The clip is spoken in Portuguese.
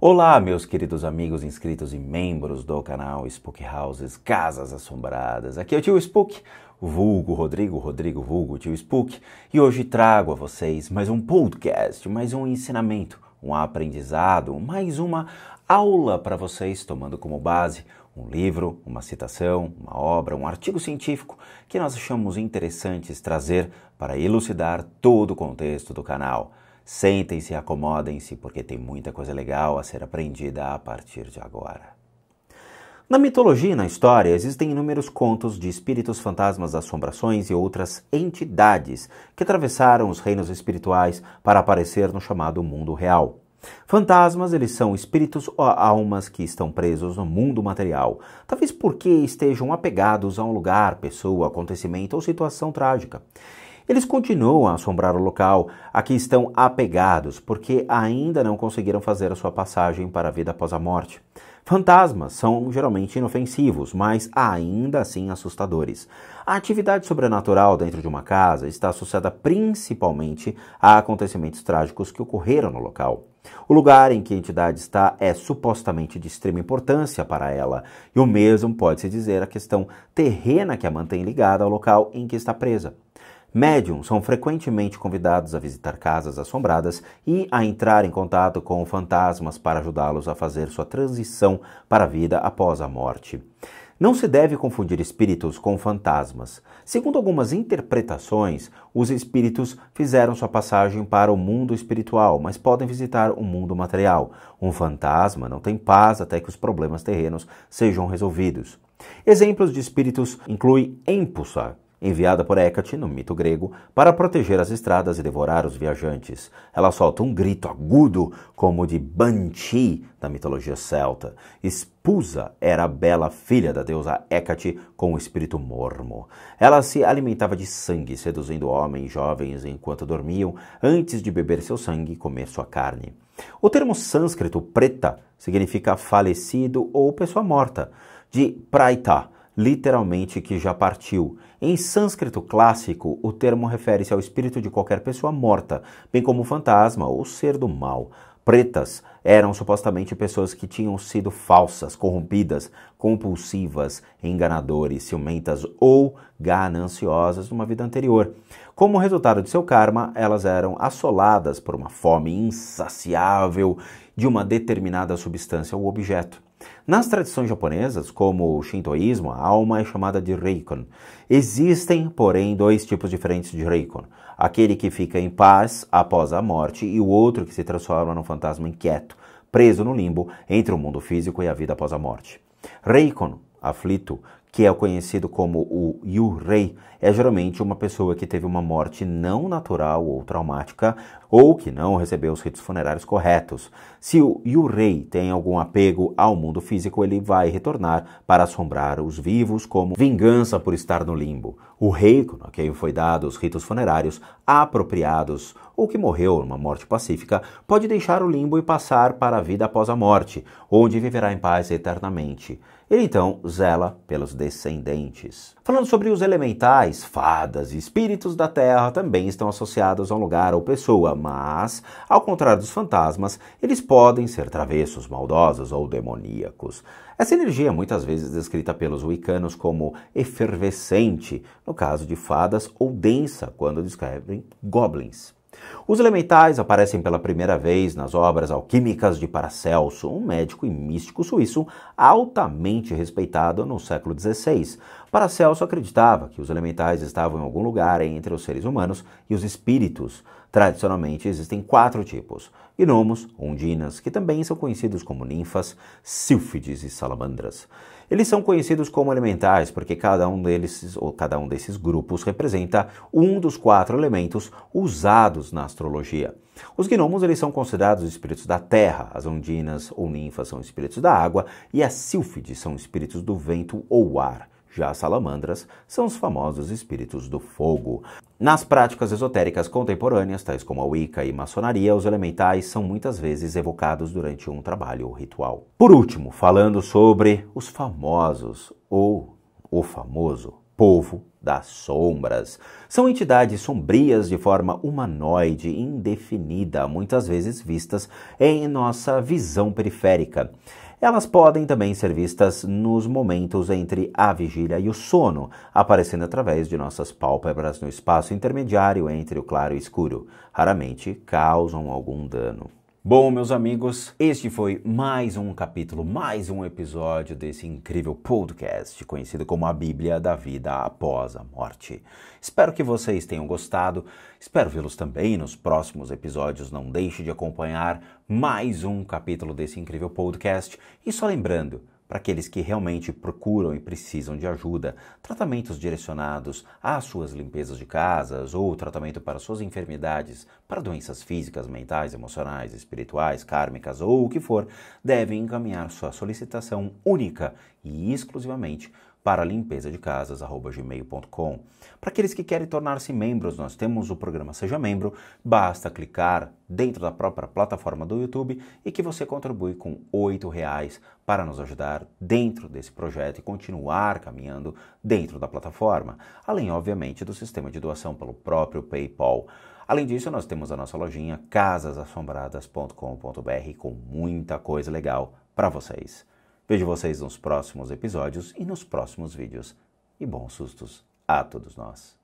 Olá, meus queridos amigos inscritos e membros do canal Spook Houses Casas Assombradas. Aqui é o tio Spook, vulgo Rodrigo, Rodrigo vulgo tio Spook, e hoje trago a vocês mais um podcast, mais um ensinamento, um aprendizado, mais uma aula para vocês tomando como base um livro, uma citação, uma obra, um artigo científico que nós achamos interessantes trazer para elucidar todo o contexto do canal. Sentem-se, acomodem-se, porque tem muita coisa legal a ser aprendida a partir de agora. Na mitologia e na história existem inúmeros contos de espíritos, fantasmas, assombrações e outras entidades que atravessaram os reinos espirituais para aparecer no chamado mundo real. Fantasmas, eles são espíritos ou almas que estão presos no mundo material, talvez porque estejam apegados a um lugar, pessoa, acontecimento ou situação trágica. Eles continuam a assombrar o local a que estão apegados, porque ainda não conseguiram fazer a sua passagem para a vida após a morte. Fantasmas são geralmente inofensivos, mas ainda assim assustadores. A atividade sobrenatural dentro de uma casa está associada principalmente a acontecimentos trágicos que ocorreram no local. O lugar em que a entidade está é supostamente de extrema importância para ela, e o mesmo pode-se dizer a questão terrena que a mantém ligada ao local em que está presa. Médiums são frequentemente convidados a visitar casas assombradas e a entrar em contato com fantasmas para ajudá-los a fazer sua transição para a vida após a morte. Não se deve confundir espíritos com fantasmas. Segundo algumas interpretações, os espíritos fizeram sua passagem para o mundo espiritual, mas podem visitar o mundo material. Um fantasma não tem paz até que os problemas terrenos sejam resolvidos. Exemplos de espíritos incluem Empusa, enviada por Hecate, no mito grego, para proteger as estradas e devorar os viajantes. Ela solta um grito agudo, como o de Banshee na mitologia celta. Espusa era a bela filha da deusa Hecate com o espírito mormo. Ela se alimentava de sangue, seduzindo homens jovens enquanto dormiam, antes de beber seu sangue e comer sua carne. O termo sânscrito preta significa falecido ou pessoa morta, de praita, literalmente que já partiu. Em sânscrito clássico, o termo refere-se ao espírito de qualquer pessoa morta, bem como fantasma ou ser do mal. Pretas eram supostamente pessoas que tinham sido falsas, corrompidas, compulsivas, enganadores, ciumentas ou gananciosas numa vida anterior. Como resultado de seu karma, elas eram assoladas por uma fome insaciável de uma determinada substância ou objeto. Nas tradições japonesas, como o shintoísmo, a alma é chamada de reikon. Existem, porém, dois tipos diferentes de reikon: aquele que fica em paz após a morte e o outro que se transforma num fantasma inquieto, preso no limbo entre o mundo físico e a vida após a morte. Reikon, aflito, que é conhecido como o Yurei, é geralmente uma pessoa que teve uma morte não natural ou traumática ou que não recebeu os ritos funerários corretos. Se o Yurei tem algum apego ao mundo físico, ele vai retornar para assombrar os vivos como vingança por estar no limbo o rei a quem foi dado os ritos funerários apropriados ou que morreu numa morte pacífica pode deixar o limbo e passar para a vida após a morte, onde viverá em paz eternamente. Ele então zela pelos descendentes. Falando sobre os elementais, fadas e espíritos da terra também estão associados a um lugar ou pessoa, mas, ao contrário dos fantasmas, eles podem ser travessos, maldosos ou demoníacos. Essa energia é muitas vezes descrita pelos wiccanos como efervescente, no caso de fadas, ou densa, quando descrevem goblins. Os elementais aparecem pela primeira vez nas obras alquímicas de Paracelso, um médico e místico suíço altamente respeitado no século XVI. Paracelso acreditava que os elementais estavam em algum lugar entre os seres humanos e os espíritos. Tradicionalmente existem quatro tipos: gnomos, ondinas, que também são conhecidos como ninfas, sílfides e salamandras. Eles são conhecidos como elementais porque cada um deles ou cada um desses grupos representa um dos quatro elementos usados na astrologia. Os gnomos eles são considerados espíritos da terra, as ondinas ou ninfas são espíritos da água e as sílfides são espíritos do vento ou ar. Já as salamandras são os famosos espíritos do fogo. Nas práticas esotéricas contemporâneas, tais como a Wicca e maçonaria, os elementais são muitas vezes evocados durante um trabalho ou ritual. Por último, falando sobre os famosos ou o famoso povo das sombras. São entidades sombrias de forma humanoide, indefinida, muitas vezes vistas em nossa visão periférica. Elas podem também ser vistas nos momentos entre a vigília e o sono, aparecendo através de nossas pálpebras no espaço intermediário entre o claro e o escuro. Raramente causam algum dano. Bom, meus amigos, este foi mais um capítulo, mais um episódio desse incrível podcast conhecido como a Bíblia da Vida Após a Morte. Espero que vocês tenham gostado, espero vê-los também nos próximos episódios. Não deixe de acompanhar mais um capítulo desse incrível podcast. E só lembrando, para aqueles que realmente procuram e precisam de ajuda, tratamentos direcionados às suas limpezas de casas ou tratamento para suas enfermidades, para doenças físicas, mentais, emocionais, espirituais, kármicas ou o que for, devem encaminhar sua solicitação única e exclusivamente para limpeza de casas@gmail.com. Para aqueles que querem tornar-se membros, nós temos o programa Seja Membro. Basta clicar dentro da própria plataforma do YouTube e que você contribui com R$ reais para nos ajudar dentro desse projeto e continuar caminhando dentro da plataforma, além obviamente do sistema de doação pelo próprio PayPal. Além disso, nós temos a nossa lojinha casasassombradas.com.br com muita coisa legal para vocês. Vejo vocês nos próximos episódios e nos próximos vídeos. E bons sustos a todos nós.